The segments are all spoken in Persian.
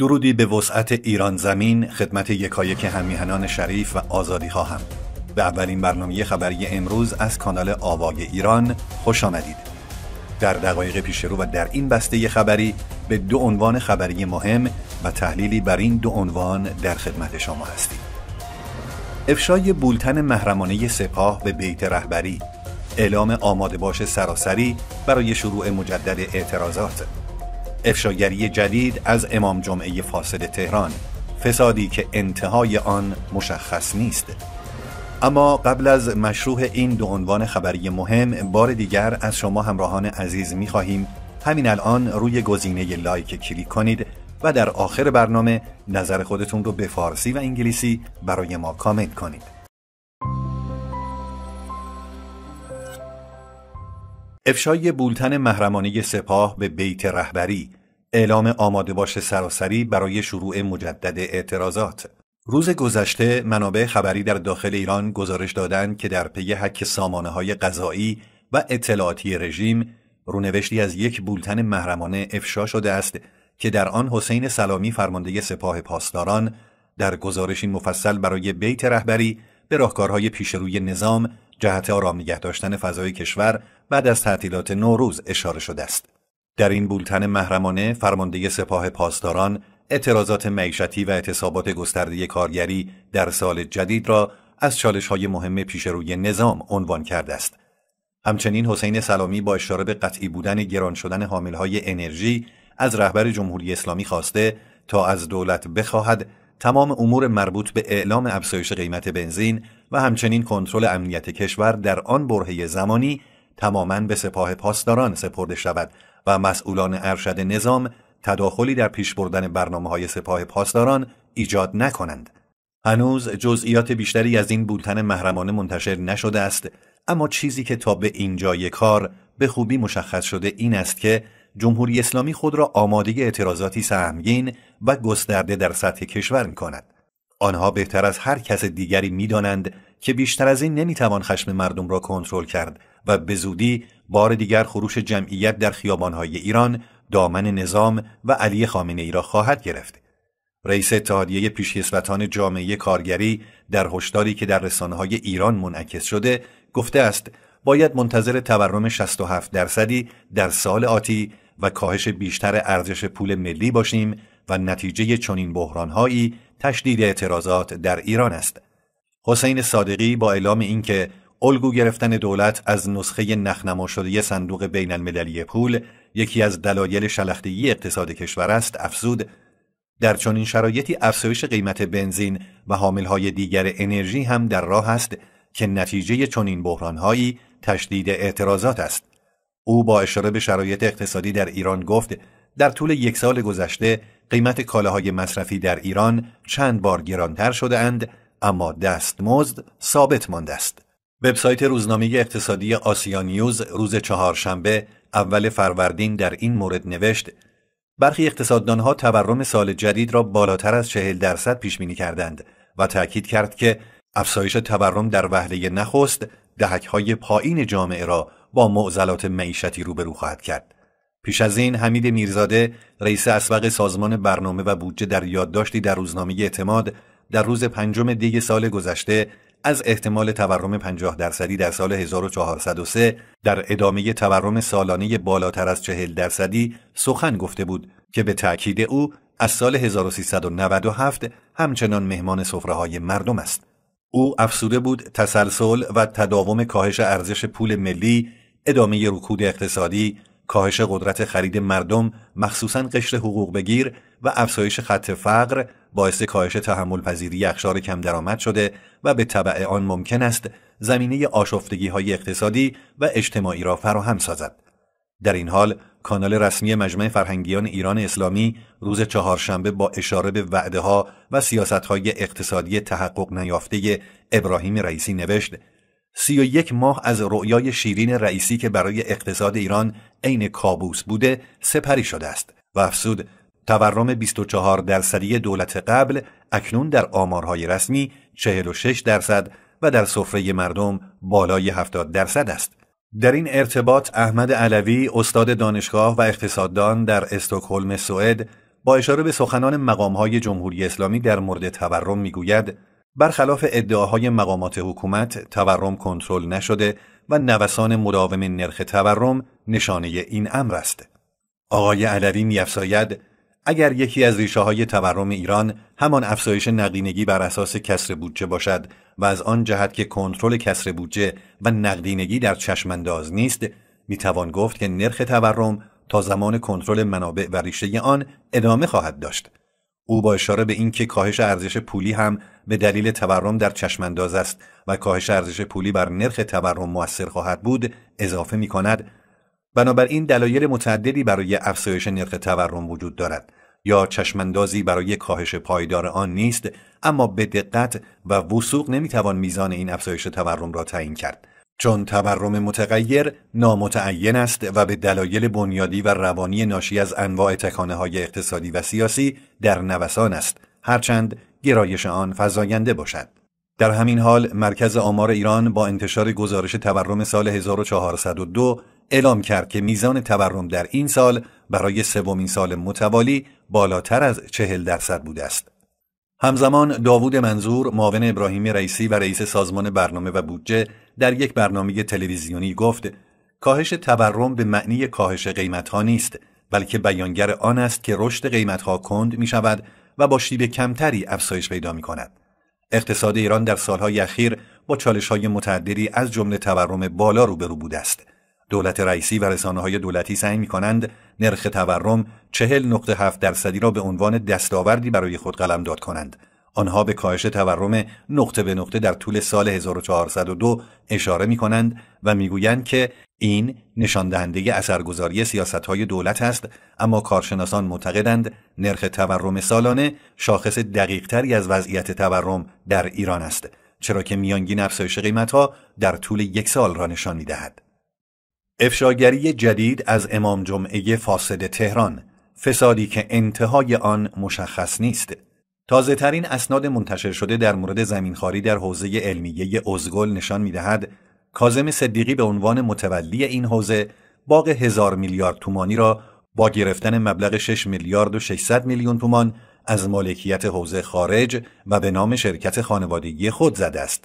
درودی به وسعت ایران زمین خدمت یکایک همیهنان شریف و آزادی ها هم به اولین برنامه خبری امروز از کانال آوای ایران خوش آمدید در دقایق پیش رو و در این بسته خبری به دو عنوان خبری مهم و تحلیلی بر این دو عنوان در خدمت شما هستیم افشای بولتن محرمانه سپاه به بیت رهبری اعلام آماده باش سراسری برای شروع مجدد اعتراضات افشاگری جدید از امام جمعه فاسد تهران فسادی که انتهای آن مشخص نیست اما قبل از مشروع این دو عنوان خبری مهم بار دیگر از شما همراهان عزیز می خواهیم همین الان روی گزینه لایک کلیک کنید و در آخر برنامه نظر خودتون رو به فارسی و انگلیسی برای ما کامنت کنید افشای بولتن محرمانه سپاه به بیت رهبری اعلام آماده باش سراسری برای شروع مجدد اعتراضات روز گذشته منابع خبری در داخل ایران گزارش دادند که در پی حک سامانه های غذایی و اطلاعاتی رژیم رونوشتی از یک بولتن محرمانه افشا شده است که در آن حسین سلامی فرمانده سپاه پاسداران در گزارشی مفصل برای بیت رهبری به راهکارهای پیشروی نظام جهت آرام نگه داشتن فضای کشور بعد از تعطیلات نوروز اشاره شده است. در این بولتن محرمانه فرمانده سپاه پاسداران اعتراضات معیشتی و اعتصابات گسترده کارگری در سال جدید را از چالش های مهم پیش روی نظام عنوان کرده است. همچنین حسین سلامی با اشاره به قطعی بودن گران شدن حامل های انرژی از رهبر جمهوری اسلامی خواسته تا از دولت بخواهد تمام امور مربوط به اعلام افزایش قیمت بنزین و همچنین کنترل امنیت کشور در آن برهه زمانی تماما به سپاه پاسداران سپرده شود و مسئولان ارشد نظام تداخلی در پیش بردن برنامه های سپاه پاسداران ایجاد نکنند. هنوز جزئیات بیشتری از این بولتن محرمانه منتشر نشده است اما چیزی که تا به اینجای کار به خوبی مشخص شده این است که جمهوری اسلامی خود را آماده اعتراضاتی سهمگین و گسترده در سطح کشور می کند. آنها بهتر از هر کس دیگری می دانند که بیشتر از این نمی توان خشم مردم را کنترل کرد و به زودی بار دیگر خروش جمعیت در خیابانهای ایران دامن نظام و علی خامنه ای را خواهد گرفت. رئیس اتحادیه پیشکسوتان جامعه کارگری در هشداری که در رسانه‌های ایران منعکس شده گفته است باید منتظر تورم 67 درصدی در سال آتی و کاهش بیشتر ارزش پول ملی باشیم و نتیجه چنین بحرانهایی تشدید اعتراضات در ایران است. حسین صادقی با اعلام اینکه الگو گرفتن دولت از نسخه نخنما شده صندوق بین المللی پول یکی از دلایل شلختگی اقتصاد کشور است افزود در چنین شرایطی افزایش قیمت بنزین و حاملهای دیگر انرژی هم در راه است که نتیجه چنین بحرانهایی تشدید اعتراضات است او با اشاره به شرایط اقتصادی در ایران گفت در طول یک سال گذشته قیمت کالاهای مصرفی در ایران چند بار گرانتر شده اند اما دستمزد ثابت مانده است وبسایت روزنامه اقتصادی آسیا نیوز روز چهارشنبه اول فروردین در این مورد نوشت برخی اقتصاددانها تورم سال جدید را بالاتر از چهل درصد پیش بینی کردند و تأکید کرد که افزایش تورم در وهله نخست دهکهای پایین جامعه را با معضلات معیشتی روبرو خواهد کرد. پیش از این حمید میرزاده رئیس اسبق سازمان برنامه و بودجه در یادداشتی در روزنامه اعتماد در روز پنجم دی سال گذشته از احتمال تورم 50 درصدی در سال 1403 در ادامه تورم سالانه بالاتر از 40 درصدی سخن گفته بود که به تأکید او از سال 1397 همچنان مهمان سفره‌های مردم است. او افسوده بود تسلسل و تداوم کاهش ارزش پول ملی، ادامه رکود اقتصادی، کاهش قدرت خرید مردم مخصوصا قشر حقوق بگیر و افزایش خط فقر باعث کاهش تحمل پذیری اخشار کم درآمد شده و به طبع آن ممکن است زمینه آشفتگی های اقتصادی و اجتماعی را فراهم سازد. در این حال کانال رسمی مجمع فرهنگیان ایران اسلامی روز چهارشنبه با اشاره به وعده ها و سیاست های اقتصادی تحقق نیافته ابراهیم رئیسی نوشت سی و یک ماه از رؤیای شیرین رئیسی که برای اقتصاد ایران عین کابوس بوده سپری شده است و افسود تورم 24 درصدی دولت قبل اکنون در آمارهای رسمی 46 درصد و در سفره مردم بالای 70 درصد است. در این ارتباط احمد علوی استاد دانشگاه و اقتصاددان در استکهلم سوئد با اشاره به سخنان مقامهای جمهوری اسلامی در مورد تورم میگوید برخلاف ادعاهای مقامات حکومت تورم کنترل نشده و نوسان مداوم نرخ تورم نشانه این امر است آقای علوی میافزاید اگر یکی از ریشه های تورم ایران همان افزایش نقدینگی بر اساس کسر بودجه باشد و از آن جهت که کنترل کسر بودجه و نقدینگی در چشمانداز نیست میتوان گفت که نرخ تورم تا زمان کنترل منابع و ریشه آن ادامه خواهد داشت او با اشاره به اینکه کاهش ارزش پولی هم به دلیل تورم در چشمانداز است و کاهش ارزش پولی بر نرخ تورم موثر خواهد بود اضافه می کند بنابراین دلایل متعددی برای افزایش نرخ تورم وجود دارد یا چشمندازی برای کاهش پایدار آن نیست اما به دقت و وسوق نمیتوان میزان این افزایش تورم را تعیین کرد چون تورم متغیر نامتعین است و به دلایل بنیادی و روانی ناشی از انواع تکانه های اقتصادی و سیاسی در نوسان است هرچند گرایش آن فزاینده باشد در همین حال مرکز آمار ایران با انتشار گزارش تورم سال 1402 اعلام کرد که میزان تورم در این سال برای سومین سال متوالی بالاتر از چهل درصد بوده است. همزمان داوود منظور معاون ابراهیمی رئیسی و رئیس سازمان برنامه و بودجه در یک برنامه تلویزیونی گفت کاهش تورم به معنی کاهش قیمت ها نیست بلکه بیانگر آن است که رشد قیمت ها کند می شود و با شیب کمتری افزایش پیدا می کند. اقتصاد ایران در سالهای اخیر با چالش های متعددی از جمله تورم بالا روبرو بوده است. دولت رئیسی و رسانه های دولتی سعی می کنند نرخ تورم چهل نقطه درصدی را به عنوان دستاوردی برای خود قلمداد کنند. آنها به کاهش تورم نقطه به نقطه در طول سال 1402 اشاره می کنند و میگویند که این نشان دهنده اثرگذاری سیاست های دولت است اما کارشناسان معتقدند نرخ تورم سالانه شاخص دقیقتری از وضعیت تورم در ایران است چرا که میانگین افزایش قیمت ها در طول یک سال را نشان می دهد. افشاگری جدید از امام جمعه فاسد تهران فسادی که انتهای آن مشخص نیست تازه ترین اسناد منتشر شده در مورد زمینخواری در حوزه علمیه ازگل نشان دهد کازم صدیقی به عنوان متولی این حوزه باغ هزار میلیارد تومانی را با گرفتن مبلغ 6 میلیارد و 600 میلیون تومان از مالکیت حوزه خارج و به نام شرکت خانوادگی خود زده است.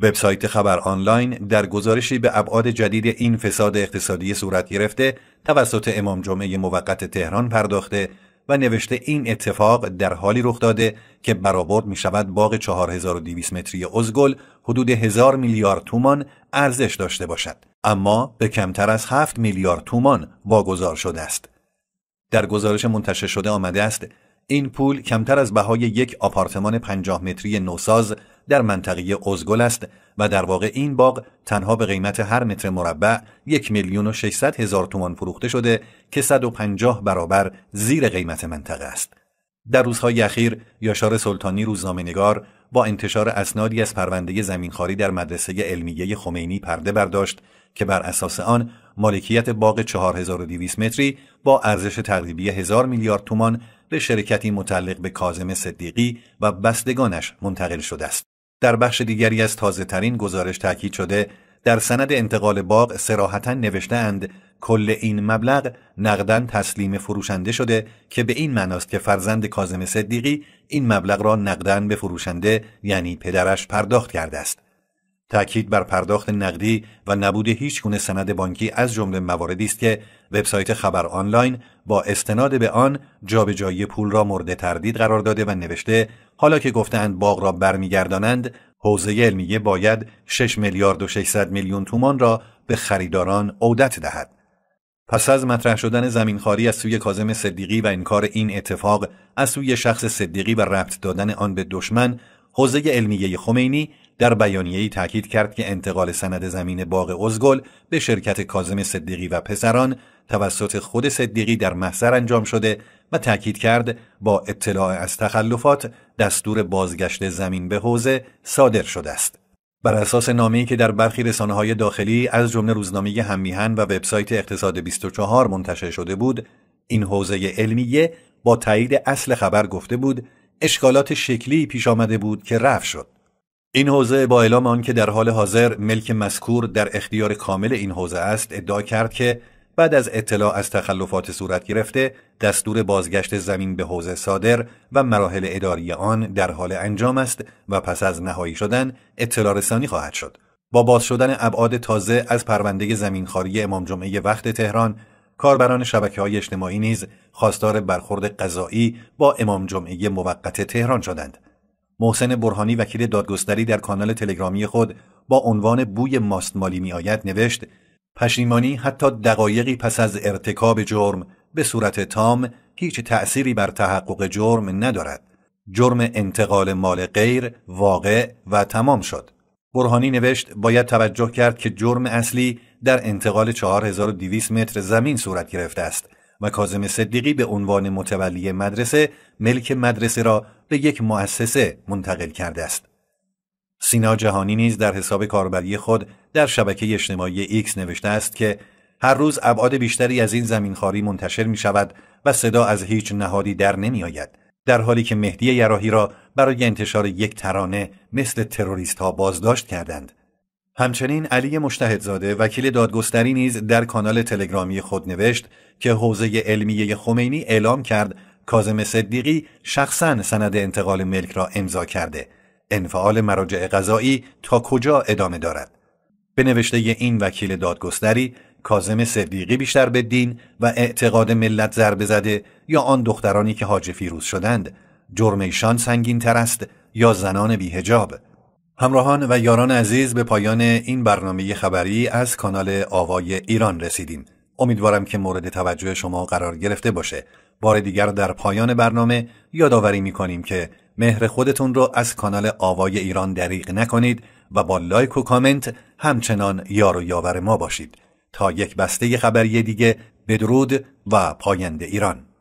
وبسایت خبر آنلاین در گزارشی به ابعاد جدید این فساد اقتصادی صورت گرفته توسط امام جمعه موقت تهران پرداخته و نوشته این اتفاق در حالی رخ داده که برآورد می شود باغ 4200 متری ازگل حدود 1000 میلیارد تومان ارزش داشته باشد اما به کمتر از 7 میلیارد تومان واگذار شده است در گزارش منتشر شده آمده است این پول کمتر از بهای یک آپارتمان 50 متری نوساز در منطقه ازگل است و در واقع این باغ تنها به قیمت هر متر مربع یک میلیون و ششصد هزار تومان فروخته شده که 150 برابر زیر قیمت منطقه است. در روزهای اخیر یاشار سلطانی روزنامه‌نگار با انتشار اسنادی از پرونده زمینخواری در مدرسه علمیه خمینی پرده برداشت که بر اساس آن مالکیت باغ 4200 متری با ارزش تقریبی 1000 میلیارد تومان به شرکتی متعلق به کازم صدیقی و بستگانش منتقل شده است. در بخش دیگری از تازه ترین گزارش تاکید شده در سند انتقال باغ سراحتا اند کل این مبلغ نقدن تسلیم فروشنده شده که به این معناست که فرزند کازم صدیقی این مبلغ را نقدن به فروشنده یعنی پدرش پرداخت کرده است تأکید بر پرداخت نقدی و نبود هیچ گونه سند بانکی از جمله مواردی است که وبسایت خبر آنلاین با استناد به آن جابجایی پول را مورد تردید قرار داده و نوشته حالا که گفتند باغ را برمیگردانند حوزه علمیه باید 6 میلیارد و 600 میلیون تومان را به خریداران عودت دهد پس از مطرح شدن زمینخواری از سوی کازم صدیقی و انکار این اتفاق از سوی شخص صدیقی و ربط دادن آن به دشمن حوزه علمیه خمینی در ای تاکید کرد که انتقال سند زمین باغ ازگل به شرکت کازم صدیقی و پسران توسط خود صدیقی در محضر انجام شده و تاکید کرد با اطلاع از تخلفات دستور بازگشت زمین به حوزه صادر شده است. بر اساس نامه‌ای که در برخی رسانه‌های داخلی از جمله روزنامه همیهن و وبسایت اقتصاد 24 منتشر شده بود، این حوزه علمیه با تایید اصل خبر گفته بود اشکالات شکلی پیش آمده بود که رفع شد. این حوزه با اعلام آنکه در حال حاضر ملک مذکور در اختیار کامل این حوزه است ادعا کرد که بعد از اطلاع از تخلفات صورت گرفته دستور بازگشت زمین به حوزه صادر و مراحل اداری آن در حال انجام است و پس از نهایی شدن اطلاع رسانی خواهد شد با باز شدن ابعاد تازه از پرونده زمینخواری امام جمعه وقت تهران کاربران شبکه های اجتماعی نیز خواستار برخورد قضایی با امام جمعه موقت تهران شدند محسن برهانی وکیل دادگستری در کانال تلگرامی خود با عنوان بوی ماستمالی میآید نوشت پشیمانی حتی دقایقی پس از ارتکاب جرم به صورت تام هیچ تأثیری بر تحقق جرم ندارد جرم انتقال مال غیر واقع و تمام شد برهانی نوشت باید توجه کرد که جرم اصلی در انتقال 4200 متر زمین صورت گرفته است و کازم صدیقی به عنوان متولی مدرسه ملک مدرسه را به یک مؤسسه منتقل کرده است. سینا جهانی نیز در حساب کاربری خود در شبکه اجتماعی ایکس نوشته است که هر روز ابعاد بیشتری از این زمینخواری منتشر می شود و صدا از هیچ نهادی در نمی آید. در حالی که مهدی یراهی را برای انتشار یک ترانه مثل تروریست ها بازداشت کردند. همچنین علی مشتهدزاده وکیل دادگستری نیز در کانال تلگرامی خود نوشت که حوزه علمیه خمینی اعلام کرد کازم صدیقی شخصا سند انتقال ملک را امضا کرده انفعال مراجع قضایی تا کجا ادامه دارد به نوشته این وکیل دادگستری کازم صدیقی بیشتر به دین و اعتقاد ملت ضربه زده یا آن دخترانی که حاج فیروز شدند جرمشان سنگین تر است یا زنان بیهجاب همراهان و یاران عزیز به پایان این برنامه خبری از کانال آوای ایران رسیدیم امیدوارم که مورد توجه شما قرار گرفته باشه بار دیگر در پایان برنامه یادآوری می کنیم که مهر خودتون رو از کانال آوای ایران دریغ نکنید و با لایک و کامنت همچنان یار و یاور ما باشید تا یک بسته خبری دیگه بدرود و پاینده ایران